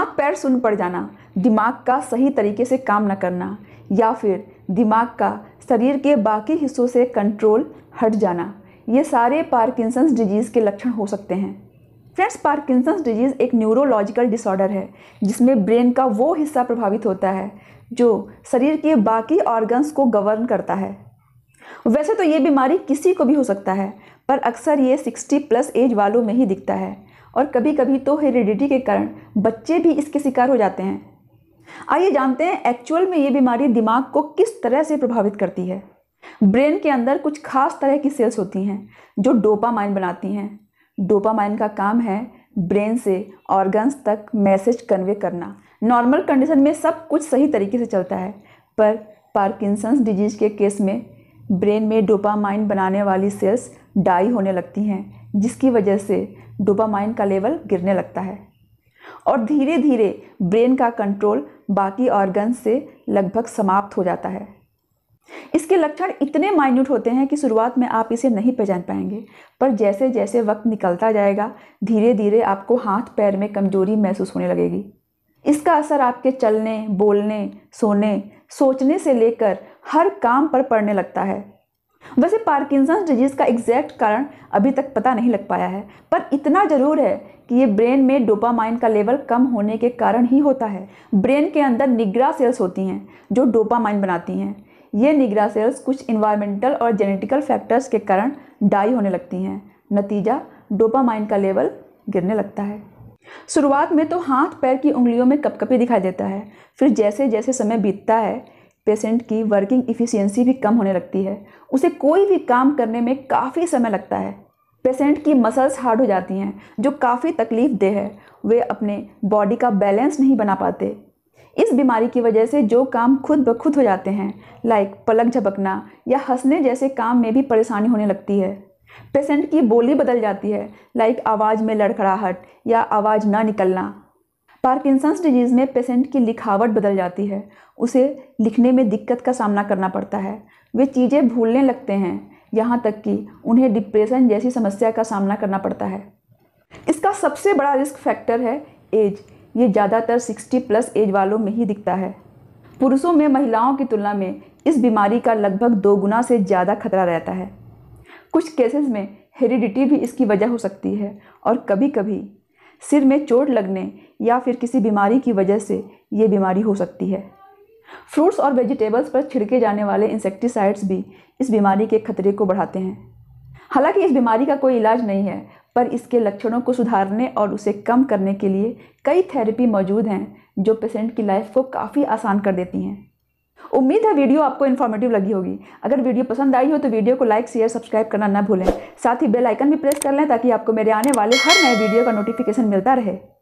हाथ पैर सुन पड़ जाना दिमाग का सही तरीके से काम न करना या फिर दिमाग का शरीर के बाकी हिस्सों से कंट्रोल हट जाना ये सारे पार्किंसंस डिजीज़ के लक्षण हो सकते हैं फ्रेंड्स पार्किंसंस डिजीज़ एक न्यूरोलॉजिकल डिसऑर्डर है जिसमें ब्रेन का वो हिस्सा प्रभावित होता है जो शरीर के बाकी ऑर्गन्स को गवर्न करता है वैसे तो ये बीमारी किसी को भी हो सकता है पर अक्सर ये 60 प्लस एज वालों में ही दिखता है और कभी कभी तो हेरिडिटी के कारण बच्चे भी इसके शिकार हो जाते हैं आइए जानते हैं एक्चुअल में ये बीमारी दिमाग को किस तरह से प्रभावित करती है ब्रेन के अंदर कुछ खास तरह की सेल्स होती हैं जो डोपामाइन बनाती हैं डोपामाइन का काम है ब्रेन से ऑर्गन्स तक मैसेज कन्वे करना नॉर्मल कंडीशन में सब कुछ सही तरीके से चलता है पर पार्किंसंस डिजीज के केस में ब्रेन में डोपामाइन बनाने वाली सेल्स डाई होने लगती हैं जिसकी वजह से डोपामाइन का लेवल गिरने लगता है और धीरे धीरे ब्रेन का कंट्रोल बाकी ऑर्गन से लगभग समाप्त हो जाता है इसके लक्षण इतने माइन्यूट होते हैं कि शुरुआत में आप इसे नहीं पहचान पाएंगे पर जैसे जैसे वक्त निकलता जाएगा धीरे धीरे आपको हाथ पैर में कमजोरी महसूस होने लगेगी इसका असर आपके चलने बोलने सोने सोचने से लेकर हर काम पर पड़ने लगता है वैसे पार्किंसंस डिजीज़ का एग्जैक्ट कारण अभी तक पता नहीं लग पाया है पर इतना ज़रूर है कि ये ब्रेन में डोपामाइन का लेवल कम होने के कारण ही होता है ब्रेन के अंदर निगरा सेल्स होती हैं जो डोपामाइन बनाती हैं ये निगरा सेल्स कुछ इन्वायरमेंटल और जेनेटिकल फैक्टर्स के कारण डाई होने लगती हैं नतीजा डोपामाइन का लेवल गिरने लगता है शुरुआत में तो हाथ पैर की उंगलियों में कपकपी दिखाई देता है फिर जैसे जैसे समय बीतता है पेशेंट की वर्किंग इफ़िशियंसी भी कम होने लगती है उसे कोई भी काम करने में काफ़ी समय लगता है पेशेंट की मसल्स हार्ड हो जाती हैं जो काफ़ी तकलीफ देह है वे अपने बॉडी का बैलेंस नहीं बना पाते इस बीमारी की वजह से जो काम खुद ब खुद हो जाते हैं लाइक पलक झपकना या हंसने जैसे काम में भी परेशानी होने लगती है पेशेंट की बोली बदल जाती है लाइक आवाज़ में लड़खड़ाहट या आवाज़ ना निकलना पार्किंसंस डिजीज़ में पेशेंट की लिखावट बदल जाती है उसे लिखने में दिक्कत का सामना करना पड़ता है वे चीज़ें भूलने लगते हैं यहाँ तक कि उन्हें डिप्रेशन जैसी समस्या का सामना करना पड़ता है इसका सबसे बड़ा रिस्क फैक्टर है एज ये ज़्यादातर 60 प्लस एज वालों में ही दिखता है पुरुषों में महिलाओं की तुलना में इस बीमारी का लगभग दो गुना से ज़्यादा खतरा रहता है कुछ केसेस में हेरिडिटी भी इसकी वजह हो सकती है और कभी कभी सिर में चोट लगने या फिर किसी बीमारी की वजह से ये बीमारी हो सकती है फ्रूट्स और वेजिटेबल्स पर छिड़के जाने वाले इंसेक्टिसाइड्स भी इस बीमारी के खतरे को बढ़ाते हैं हालांकि इस बीमारी का कोई इलाज नहीं है पर इसके लक्षणों को सुधारने और उसे कम करने के लिए कई थेरेपी मौजूद हैं जो पेशेंट की लाइफ को काफ़ी आसान कर देती हैं उम्मीद है वीडियो आपको इन्फॉर्मेटिव लगी होगी अगर वीडियो पसंद आई हो तो वीडियो को लाइक शेयर सब्सक्राइब करना ना भूलें साथ ही बेल आइकन भी प्रेस कर लें ताकि आपको मेरे आने वाले हर नए वीडियो का नोटिफिकेशन मिलता रहे